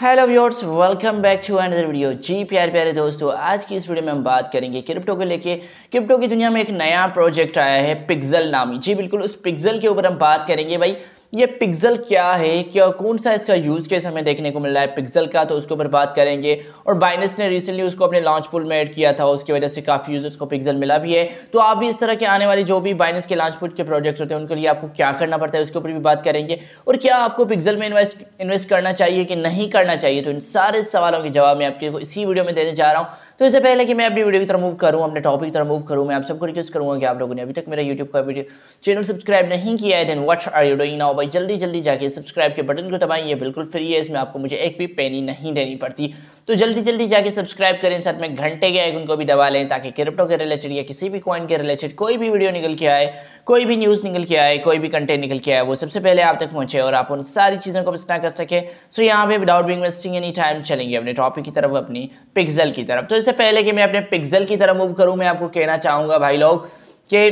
hello viewers welcome back to another video जी प्यारे प्यारे दोस्तों आज की इस वीडियो में हम बात करेंगे क्रिप्टो को लेके क्रिप्टो की दुनिया में एक नया प्रोजेक्ट आया है पिक्सल नामी जी बिल्कुल उस पिक्सल के ऊपर हम बात करेंगे भाई ये पिक्सल क्या है क्या कौन सा इसका यूज़ केस हमें देखने को मिल रहा है पिक्सल का तो उसके ऊपर बात करेंगे और बाइनस ने रिसेंटली उसको अपने लॉन्च पुल में ऐड किया था उसकी वजह से काफ़ी यूज़र्स को पिक्सल मिला भी है तो आप भी इस तरह के आने वाले जो भी बाइनस के लॉन्च पुल के प्रोजेक्ट्स होते हैं उनके लिए आपको क्या करना पड़ता है उसके ऊपर भी बात करेंगे और क्या आपको पिक्सल में इन्वेस्ट इन्वेस्ट करना चाहिए कि नहीं करना चाहिए तो इन सारे सवालों के जवाब मैं आपके इसी वीडियो में देने जा रहा हूँ तो इससे पहले कि मैं अपनी वीडियो की तरफ मूव करूँ अपने टॉपिक की तरफ मूव करूँ मैं आप सबको रिक्वेस्ट करूँगा कि आप लोगों ने अभी तक मेरा यूट्यूब का वीडियो चैनल सब्सक्राइब नहीं किया है then what are you doing now भाई जल्दी जल्दी जाके सब्सक्राइब के बटन को दबाएं ये बिल्कुल फ्री है इसमें आपको मुझे एक भी पेनी नहीं देनी पड़ती तो जल्दी जल्दी जाके सब्सक्राइब करें साथ में घंटे के आइकन को भी दबा लें ताकि क्रिप्टो के रिलेटेड या किसी भी कॉइन के रिलेटेड कोई भी वीडियो निकल के आए कोई भी न्यूज़ निकल के आए कोई भी कंटेंट निकल के आए वो सबसे पहले आप तक पहुंचे और आप उन सारी चीज़ों को मिस कर सके सो यहाँ पे without being wasting any time चलेंगे अपने टॉपिक की तरफ अपनी पिक्जल की तरफ तो इससे पहले कि मैं अपने पिक्जल की तरफ मूव करूँ मैं आपको कहना चाहूँगा भाई लोग कि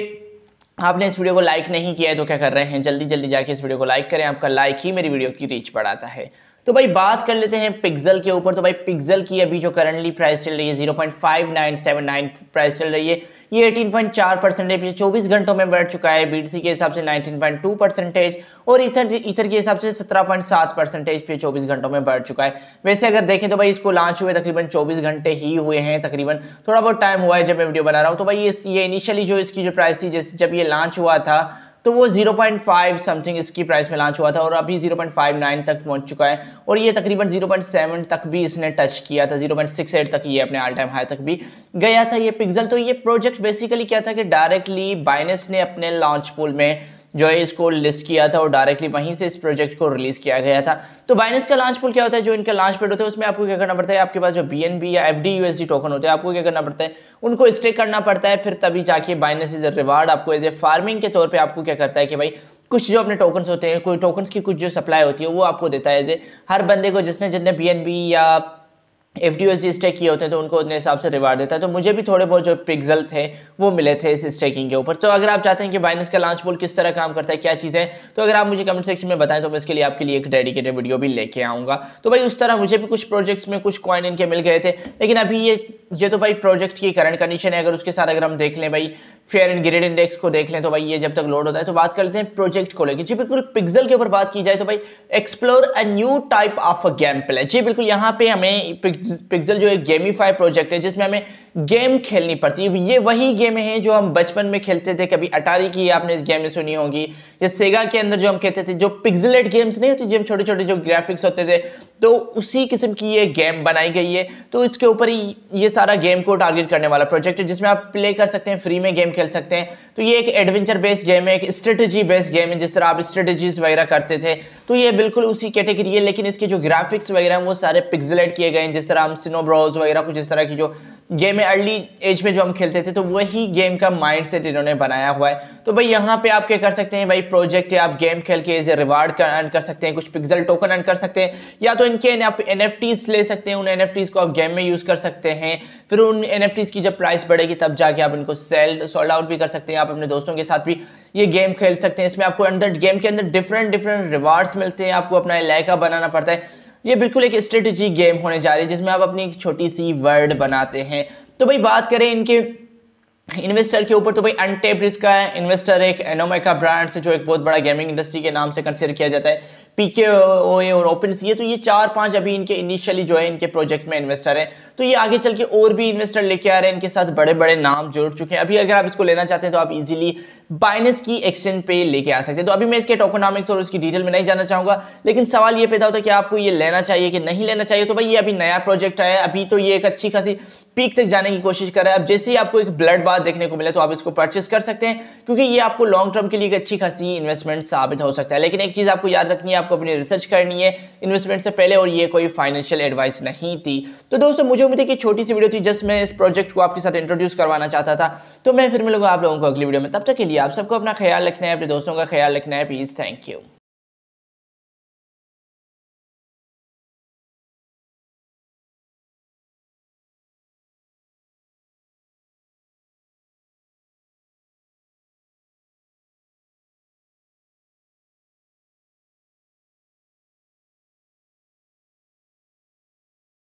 आपने इस वीडियो को लाइक नहीं किया है तो क्या कर रहे हैं जल्दी जल्दी जाके इस वीडियो को लाइक करें आपका लाइक ही मेरी वीडियो की रीच बढ़ाता है तो भाई बात कर लेते हैं पिक्सल के ऊपर तो भाई पिक्सल की अभी जो करंटली प्राइस चल रही है zero point five nine seven nine price चल रही है ये 18.4 परसेंटेज पिछले चौबीस घंटों में बढ़ चुका है बीटीसी के हिसाब से 19.2 परसेंटेज और इथर इथर के हिसाब से 17.7 परसेंटेज पिछले चौबीस घंटों में बढ़ चुका है वैसे अगर देखें तो भाई इसको लॉन्च हुए तकरीबन 24 घंटे ही हुए हैं तकरीबन थोड़ा बहुत टाइम हुआ है जब मैं वीडियो बना रहा हूँ तो भाई ये, ये इनिशियली जो इसकी जो प्राइस थी जैसे जब ये लॉन्च हुआ था तो वो 0.5 समथिंग इसकी प्राइस में लॉन्च हुआ था और अभी 0.59 तक पहुंच चुका है और ये तकरीबन 0.7 तक भी इसने टच किया था 0.68 तक ये अपने ऑल टाइम हाई तक भी गया था ये पिक्सल तो ये प्रोजेक्ट बेसिकली क्या था कि डायरेक्टली बाइनेस ने अपने लॉन्च पुल में जो है इसको लिस्ट किया था और डायरेक्टली वहीं से इस प्रोजेक्ट को रिलीज किया गया था तो बाइनेंस का लॉन्च पुल क्या होता है जो इनका लॉन्च पेड होता है उसमें आपको क्या करना पड़ता है आपके पास जो बी या एफ डी टोकन होते हैं आपको क्या करना पड़ता है उनको स्टेक करना पड़ता है फिर तभी जाके बाइनेंस इज अ रिवार्ड आपको एज ए फार्मिंग के तौर पर आपको क्या करता है कि भाई कुछ जो अपने टोकन्स होते हैं कोई टोकन्स की कुछ जो सप्लाई होती है वो आपको देता है एज ए हर बंदे को जिसने जितने बी या एफ डी ओ स्टेक किए होते हैं तो उनको उतने हिसाब से रिवार्ड देता है तो मुझे भी थोड़े बहुत जो पिक्सल थे वो मिले थे इस स्टेकिंग के ऊपर तो अगर आप चाहते हैं कि बाइनेंस का लॉन्च पोल किस तरह काम करता है क्या चीज़ें तो अगर आप मुझे कमेंट सेक्शन में बताएं तो मैं इसके लिए आपके लिए एक डेडिकेटेड वीडियो भी लेके आऊँगा तो भाई उस तरह मुझे भी कुछ प्रोजेक्ट्स में कुछ कॉइन इनके मिल गए थे लेकिन अभी ये ये तो भाई प्रोजेक्ट की करंट कंडीशन है अगर उसके साथ अगर हम देख लें भाई फेयर एंड ग्रेड इंडेक्स को देख लें तो भाई ये जब तक लोड होता है तो बात कर लेते हैं प्रोजेक्ट को लेकर जी बिल्कुल पिक्सल के ऊपर बात की जाए तो भाई explore a new type of a game play जी बिल्कुल यहाँ पे हमें पिक्सल जो एक गेमीफाई प्रोजेक्ट है जिसमें हमें गेम खेलनी पड़ती है ये वही गेम है जो हम बचपन में खेलते थे कभी अटारी की आपने गेमें सुनी होगी या सेगा के अंदर जो हम कहते थे जो पिक्सलेट गेम्स नहीं होती तो छोटे छोटे जो ग्राफिक्स होते थे तो उसी किस्म की ये गेम बनाई गई है तो इसके ऊपर ही ये सारा गेम को टारगेट करने वाला प्रोजेक्ट है जिसमें आप प्ले कर सकते हैं फ्री में गेम खेल सकते हैं तो ये एक एडवेंचर बेस्ड गेम है एक स्ट्रेटजी बेस्ड गेम है जिस तरह आप स्ट्रेटजीज वगैरह करते थे तो ये बिल्कुल उसी कैटेगरी है लेकिन इसके जो ग्राफिक्स वगैरह हैं वो सारे पिक्सलेट किए गए हैं जिस तरह हम सिनोब्राउज वगैरह कुछ इस तरह की जो गेम है अर्ली एज में जो हम खेलते थे तो वही गेम का माइंड सेट इन्होंने बनाया हुआ है तो भाई यहाँ पे आप क्या कर सकते हैं भाई प्रोजेक्ट या आप गेम खेल के एज ए रिवार्ड अर्न कर सकते हैं कुछ पिक्सल टोकन अर्न कर सकते हैं या तो इनके आप एन ले सकते हैं उन एन को आप गेम में यूज़ कर सकते हैं फिर उन एन की जब प्राइस बढ़ेगी तब जाके आप इनको सेल सोल्ड आउट भी कर सकते हैं आप अपने दोस्तों के साथ भी ये गेम खेल सकते हैं इसमें आपको अंदर गेम के अंदर डिफरेंट डिफरेंट रिवार्ड्स मिलते हैं आपको अपना इलाका बनाना पड़ता है ये बिल्कुल एक स्ट्रेटजी गेम होने जा रही है जिसमें आप अपनी एक छोटी सी वर्ड बनाते हैं तो भाई बात करें इनके इन्वेस्टर के ऊपर तो भाई अनटेप रिस्क का इन्वेस्टर एक एनोमेका ब्रांड से जो एक बहुत बड़ा गेमिंग इंडस्ट्री के नाम से कंसिडर किया जाता है पीके ओए और ओपन सी है तो ये चार पांच अभी इनके इनिशियली जो है इनके प्रोजेक्ट में इन्वेस्टर हैं तो ये आगे चल के और भी इन्वेस्टर लेके आ रहे हैं इनके साथ बड़े बड़े नाम जुड़ चुके हैं अभी अगर आप इसको लेना चाहते हैं तो आप इजीली बाइनेस की एक्सचेंज पे लेके आ सकते हैं तो अभी मैं इसके टोकोनॉमिक्स और उसकी डिटेल में नहीं जाना चाहूंगा लेकिन सवाल ये पैदा होता है कि आपको ये लेना चाहिए कि नहीं लेना चाहिए तो भाई ये अभी नया प्रोजेक्ट है अभी तो ये एक अच्छी खासी पीक तक जाने की कोशिश कर रहा है अब जैसे ही आपको एक ब्लड बात देखने को मिले तो आप इसको परचेस कर सकते हैं क्योंकि ये आपको लॉन्ग टर्म के लिए एक अच्छी खासी इन्वेस्टमेंट साबित हो सकता है लेकिन एक चीज आपको याद रखनी है आपको अपनी रिसर्च करनी है इन्वेस्टमेंट से पहले और ये कोई फाइनेंशियल एडवाइस नहीं थी तो दोस्तों मुझे उम्मीद है कि छोटी सी वीडियो थी जस्ट मैं इस प्रोजेक्ट को आपके साथ इंट्रोड्यूस करवाना चाहता था तो मैं फिर मिलूंगा आप लोगों को अगली वीडियो में तब तक के लिए आप सबको अपना ख्याल रखना है अपने दोस्तों का ख्याल रखना है प्लीज़ थैंक यू